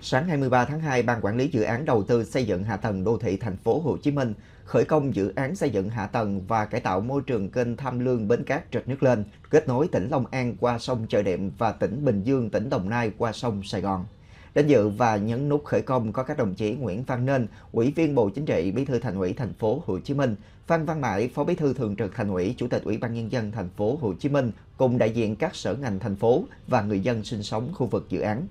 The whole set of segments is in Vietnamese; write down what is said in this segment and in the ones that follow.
Sáng 23 tháng 2, Ban quản lý dự án đầu tư xây dựng hạ tầng đô thị thành phố Hồ Chí Minh khởi công dự án xây dựng hạ tầng và cải tạo môi trường kênh Tham Lương Bến Cát trượt nước lên, kết nối tỉnh Long An qua sông Chợ Đệm và tỉnh Bình Dương, tỉnh Đồng Nai qua sông Sài Gòn. Đến dự và nhấn nút khởi công có các đồng chí Nguyễn Văn Nên, Ủy viên Bộ Chính trị, Bí thư Thành ủy thành phố Hồ Chí Minh, Phan Văn Mãi, Phó Bí thư Thường trực Thành ủy, Chủ tịch Ủy ban nhân dân thành phố Hồ Chí Minh cùng đại diện các sở ngành thành phố và người dân sinh sống khu vực dự án.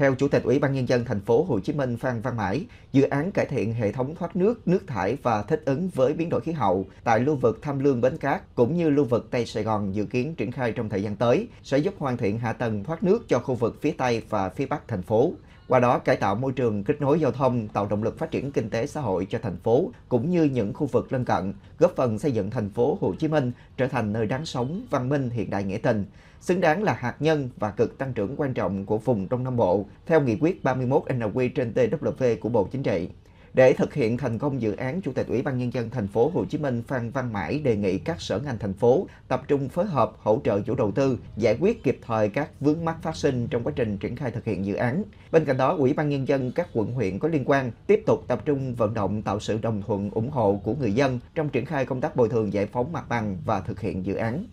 Theo Chủ tịch Ủy ban nhân dân thành phố Hồ Chí Minh Phan Văn Mãi, dự án cải thiện hệ thống thoát nước, nước thải và thích ứng với biến đổi khí hậu tại lưu vực Tham Lương Bến Cát cũng như lưu vực Tây Sài Gòn dự kiến triển khai trong thời gian tới sẽ giúp hoàn thiện hạ tầng thoát nước cho khu vực phía Tây và phía Bắc thành phố qua đó cải tạo môi trường kết nối giao thông, tạo động lực phát triển kinh tế xã hội cho thành phố cũng như những khu vực lân cận, góp phần xây dựng thành phố Hồ Chí Minh trở thành nơi đáng sống, văn minh, hiện đại nghĩa tình, xứng đáng là hạt nhân và cực tăng trưởng quan trọng của vùng Đông Nam Bộ theo nghị quyết 31 NQ trên TWV của Bộ Chính trị. Để thực hiện thành công dự án, Chủ tịch Ủy ban nhân dân thành phố Hồ Chí Minh Phan Văn Mãi đề nghị các sở ngành thành phố tập trung phối hợp hỗ trợ chủ đầu tư giải quyết kịp thời các vướng mắc phát sinh trong quá trình triển khai thực hiện dự án. Bên cạnh đó, Ủy ban nhân dân các quận huyện có liên quan tiếp tục tập trung vận động tạo sự đồng thuận ủng hộ của người dân trong triển khai công tác bồi thường giải phóng mặt bằng và thực hiện dự án.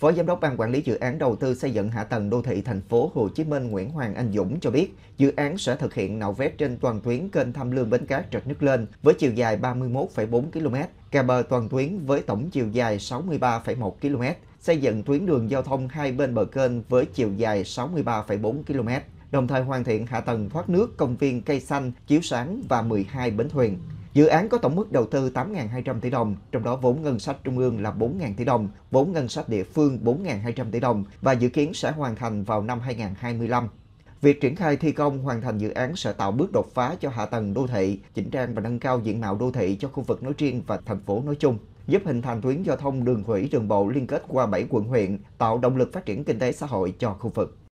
Phó Giám đốc Ban Quản lý Dự án Đầu tư xây dựng hạ tầng đô thị thành phố Hồ Chí Minh Nguyễn Hoàng Anh Dũng cho biết, dự án sẽ thực hiện nạo vét trên toàn tuyến kênh Tham Lương Bến Cát Rạch Nước Lên với chiều dài 31,4 km, cà bờ toàn tuyến với tổng chiều dài 63,1 km, xây dựng tuyến đường giao thông hai bên bờ kênh với chiều dài 63,4 km, đồng thời hoàn thiện hạ tầng thoát nước, công viên cây xanh, chiếu sáng và 12 bến thuyền. Dự án có tổng mức đầu tư 8.200 tỷ đồng, trong đó vốn ngân sách trung ương là 4.000 tỷ đồng, vốn ngân sách địa phương 4.200 tỷ đồng và dự kiến sẽ hoàn thành vào năm 2025. Việc triển khai thi công hoàn thành dự án sẽ tạo bước đột phá cho hạ tầng đô thị, chỉnh trang và nâng cao diện mạo đô thị cho khu vực nói riêng và thành phố nói chung giúp hình thành tuyến giao thông đường thủy đường bộ liên kết qua 7 quận huyện, tạo động lực phát triển kinh tế xã hội cho khu vực.